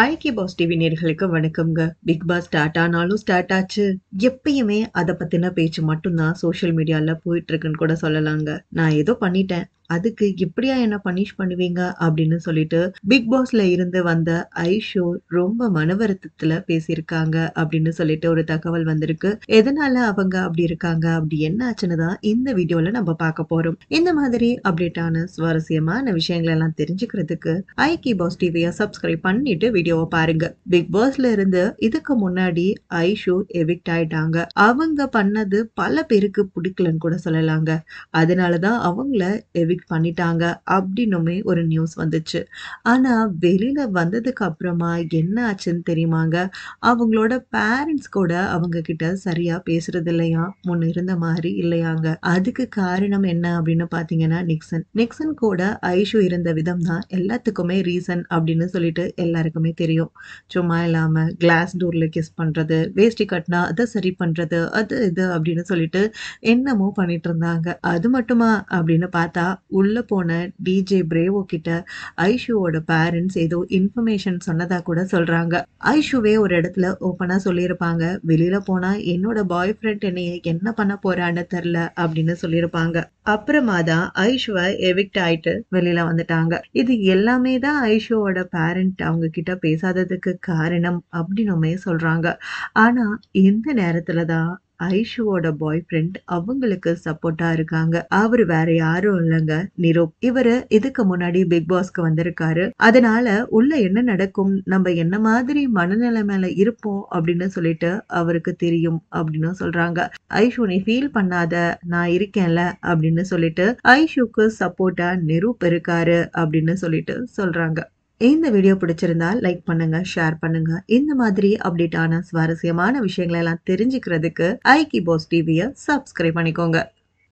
ஐக்கி pass TV நேர்களுக்கு வணக்கம்ங்க Bigg Boss start ஆனாலும் ஸ்டார்ட் ஆச்சு எப்பயுமே அதை பத்தின பேச்சு மட்டும்தான் சோஷியல் மீடியால போயிட்டு இருக்குன்னு கூட சொல்லலாங்க நான் ஏதோ பண்ணிட்டேன் அதுக்கு எப்படியா என்ன பனிஷ் பண்ணுவீங்க அப்படின்னு சொல்லிட்டு பிக் பாஸ்ல இருந்து வந்த ஐஷோ ரொம்ப மனவருத்தத்துல பேசியிருக்காங்க அப்படின்னு சொல்லிட்டு ஒரு தகவல் வந்திருக்கு எதனால அவங்க அப்படி இருக்காங்க அப்படி என்ன ஆச்சுன்னு தான் இந்த வீடியோல நம்ம பார்க்க போறோம் இந்த மாதிரி அப்டேட்டான சுவாரஸ்யமான விஷயங்கள் எல்லாம் தெரிஞ்சுக்கிறதுக்கு ஐ கி பாஸ் டிவியை சப்ஸ்கிரைப் பண்ணிட்டு வீடியோ வீடியோவை பாருங்க பிக் பாஸ்ல இருந்து இதுக்கு முன்னாடி ஐஷு எவிக்ட் ஆயிட்டாங்க அவங்க பண்ணது பல பேருக்கு பிடிக்கலன்னு கூட சொல்லலாங்க அதனாலதான் அவங்கள எவிக்ட் பண்ணிட்டாங்க அப்படின்னுமே ஒரு நியூஸ் வந்துச்சு ஆனா வெளியில வந்ததுக்கு அப்புறமா என்ன ஆச்சுன்னு தெரியுமாங்க அவங்களோட பேரண்ட்ஸ் கூட அவங்க கிட்ட சரியா பேசுறது இல்லையா முன்ன இருந்த மாதிரி இல்லையாங்க அதுக்கு காரணம் என்ன அப்படின்னு பாத்தீங்கன்னா நிக்சன் நிக்சன் கூட ஐஷு இருந்த விதம் தான் எல்லாத்துக்குமே ரீசன் அப்படின்னு சொல்லிட்டு எல்லாருக்குமே தெரியும் சும்மா இல்லாமல் கிளாஸ் டோரில் கிஸ் பண்ணுறது வேஸ்டி கட்டினா அதை சரி பண்ணுறது அது இது அப்படின்னு சொல்லிட்டு என்னமோ பண்ணிட்டு இருந்தாங்க அது மட்டுமா அப்படின்னு பார்த்தா உள்ளே போன டிஜே பிரேவோ கிட்ட ஐஷுவோட பேரண்ட்ஸ் ஏதோ இன்ஃபர்மேஷன் சொன்னதாக கூட சொல்கிறாங்க ஐஷுவே ஒரு இடத்துல ஓப்பனாக சொல்லியிருப்பாங்க வெளியில் போனால் என்னோட பாய் ஃப்ரெண்ட் என்னைய என்ன பண்ண போகிறான்னு தெரில அப்படின்னு சொல்லியிருப்பாங்க அப்புறமா தான் ஐஷுவை எவிக்ட் ஆயிட்டு வெளியில வந்துட்டாங்க இது எல்லாமே தான் ஐஷுவோட பேரண்ட் அவங்க கிட்ட பேசாததுக்கு காரணம் அப்படின்னுமே சொல்றாங்க ஆனா இந்த நேரத்துல தான் ஐஷுவோட பாய் ஃப்ரெண்ட் அவங்களுக்கு சப்போர்ட்டா இருக்காங்க அவரு வேற யாரும் இல்லைங்க நிரூப் இவரு இதுக்கு முன்னாடி பிக் பாஸ்க்கு வந்திருக்காரு அதனால உள்ள என்ன நடக்கும் நம்ம என்ன மாதிரி மனநிலைமையில இருப்போம் அப்படின்னு சொல்லிட்டு அவருக்கு தெரியும் அப்படின்னு சொல்றாங்க ஐஷு நீ ஃபீல் பண்ணாத நான் இருக்கேன்ல அப்படின்னு சொல்லிட்டு ஐஷுக்கு சப்போர்ட்டா நிரூப் இருக்காரு அப்படின்னு சொல்லிட்டு சொல்றாங்க இந்த வீடியோ பிடிச்சிருந்தா லைக் பண்ணுங்க ஷேர் பண்ணுங்க இந்த மாதிரி அப்டேட் ஆன சுவாரஸ்யமான விஷயங்களை எல்லாம் தெரிஞ்சுக்கிறதுக்கு ஐ போஸ் டிவியை சப்ஸ்கிரைப் பண்ணிக்கோங்க